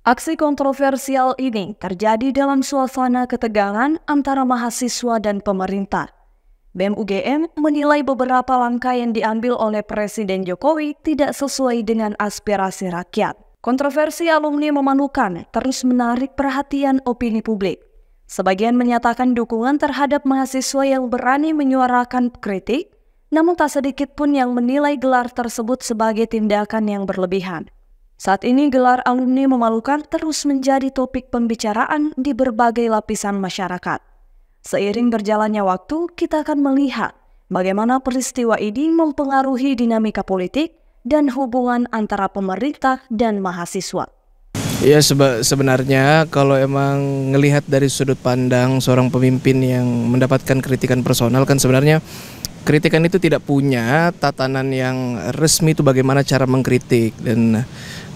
Aksi kontroversial ini terjadi dalam suasana ketegangan antara mahasiswa dan pemerintah. BMUGM menilai beberapa langkah yang diambil oleh Presiden Jokowi tidak sesuai dengan aspirasi rakyat. Kontroversi alumni memalukan terus menarik perhatian opini publik. Sebagian menyatakan dukungan terhadap mahasiswa yang berani menyuarakan kritik, namun tak sedikit pun yang menilai gelar tersebut sebagai tindakan yang berlebihan. Saat ini gelar alumni memalukan terus menjadi topik pembicaraan di berbagai lapisan masyarakat. Seiring berjalannya waktu, kita akan melihat bagaimana peristiwa ini mempengaruhi dinamika politik dan hubungan antara pemerintah dan mahasiswa. Ya seba sebenarnya kalau emang ngelihat dari sudut pandang seorang pemimpin yang mendapatkan kritikan personal kan sebenarnya kritikan itu tidak punya tatanan yang resmi itu bagaimana cara mengkritik dan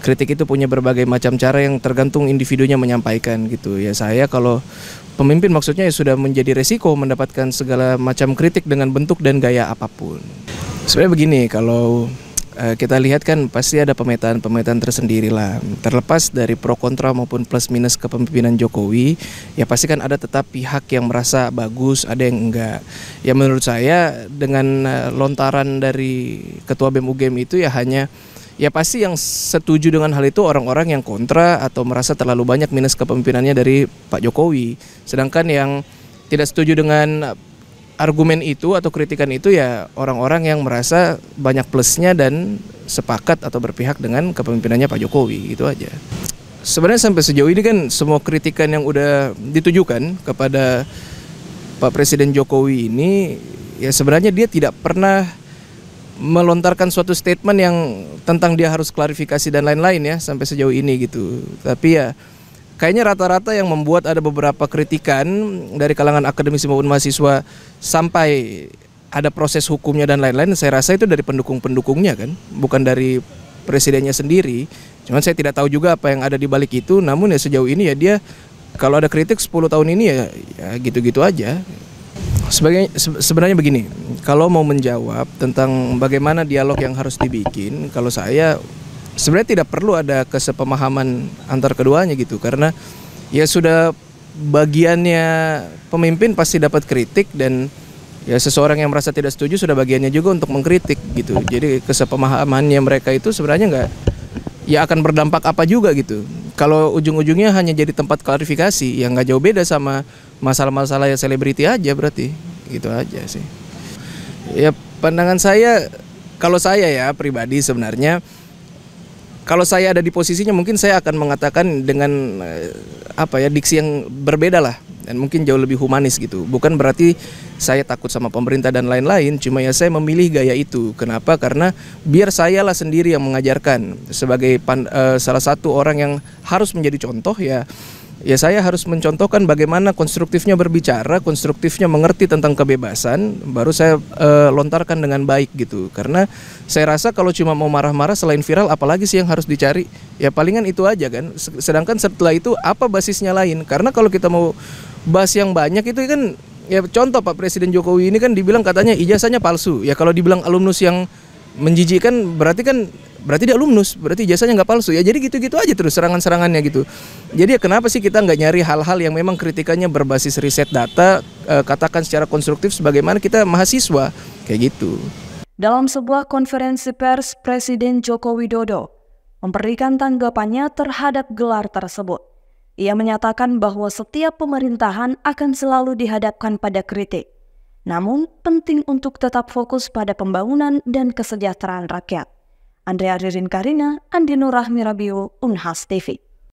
kritik itu punya berbagai macam cara yang tergantung individunya menyampaikan gitu ya saya kalau pemimpin maksudnya ya sudah menjadi resiko mendapatkan segala macam kritik dengan bentuk dan gaya apapun sebenarnya begini kalau Eh, kita lihat kan pasti ada pemetaan-pemetaan tersendiri lah. Terlepas dari pro kontra maupun plus minus kepemimpinan Jokowi, ya pasti kan ada tetap pihak yang merasa bagus, ada yang enggak. Ya menurut saya dengan eh, lontaran dari ketua BEM UGM itu ya hanya ya pasti yang setuju dengan hal itu orang-orang yang kontra atau merasa terlalu banyak minus kepemimpinannya dari Pak Jokowi. Sedangkan yang tidak setuju dengan argumen itu atau kritikan itu ya orang-orang yang merasa banyak plusnya dan sepakat atau berpihak dengan kepemimpinannya Pak Jokowi itu aja. Sebenarnya sampai sejauh ini kan semua kritikan yang udah ditujukan kepada Pak Presiden Jokowi ini ya sebenarnya dia tidak pernah melontarkan suatu statement yang tentang dia harus klarifikasi dan lain-lain ya sampai sejauh ini gitu. Tapi ya kayaknya rata-rata yang membuat ada beberapa kritikan dari kalangan akademisi maupun mahasiswa sampai ada proses hukumnya dan lain-lain saya rasa itu dari pendukung-pendukungnya kan bukan dari presidennya sendiri cuman saya tidak tahu juga apa yang ada di balik itu namun ya sejauh ini ya dia kalau ada kritik 10 tahun ini ya, ya gitu-gitu ya aja sebagai sebenarnya begini kalau mau menjawab tentang bagaimana dialog yang harus dibikin kalau saya sebenarnya tidak perlu ada kesepemahaman antar keduanya gitu karena ya sudah bagiannya pemimpin pasti dapat kritik dan ya seseorang yang merasa tidak setuju sudah bagiannya juga untuk mengkritik gitu jadi kesepemahamannya mereka itu sebenarnya nggak ya akan berdampak apa juga gitu kalau ujung-ujungnya hanya jadi tempat klarifikasi yang nggak jauh beda sama masalah-masalah yang selebriti aja berarti gitu aja sih ya pandangan saya kalau saya ya pribadi sebenarnya kalau saya ada di posisinya mungkin saya akan mengatakan dengan eh, apa ya diksi yang berbeda lah dan mungkin jauh lebih humanis gitu. Bukan berarti saya takut sama pemerintah dan lain-lain, cuma ya saya memilih gaya itu. Kenapa? Karena biar saya lah sendiri yang mengajarkan sebagai pan, uh, salah satu orang yang harus menjadi contoh ya ya saya harus mencontohkan bagaimana konstruktifnya berbicara, konstruktifnya mengerti tentang kebebasan, baru saya e, lontarkan dengan baik gitu. Karena saya rasa kalau cuma mau marah-marah selain viral, apalagi sih yang harus dicari? Ya palingan itu aja kan. Sedangkan setelah itu apa basisnya lain? Karena kalau kita mau bahas yang banyak itu kan ya contoh Pak Presiden Jokowi ini kan dibilang katanya ijazahnya palsu. Ya kalau dibilang alumnus yang menjijikan berarti kan berarti dia alumnus berarti jasanya nggak palsu ya jadi gitu-gitu aja terus serangan-serangannya gitu jadi ya kenapa sih kita nggak nyari hal-hal yang memang kritikannya berbasis riset data e, katakan secara konstruktif sebagaimana kita mahasiswa kayak gitu dalam sebuah konferensi pers Presiden Joko Widodo memberikan tanggapannya terhadap gelar tersebut ia menyatakan bahwa setiap pemerintahan akan selalu dihadapkan pada kritik namun, penting untuk tetap fokus pada pembangunan dan kesejahteraan rakyat. Andrea Ririn Karina, Andino Rahmi Unhas TV.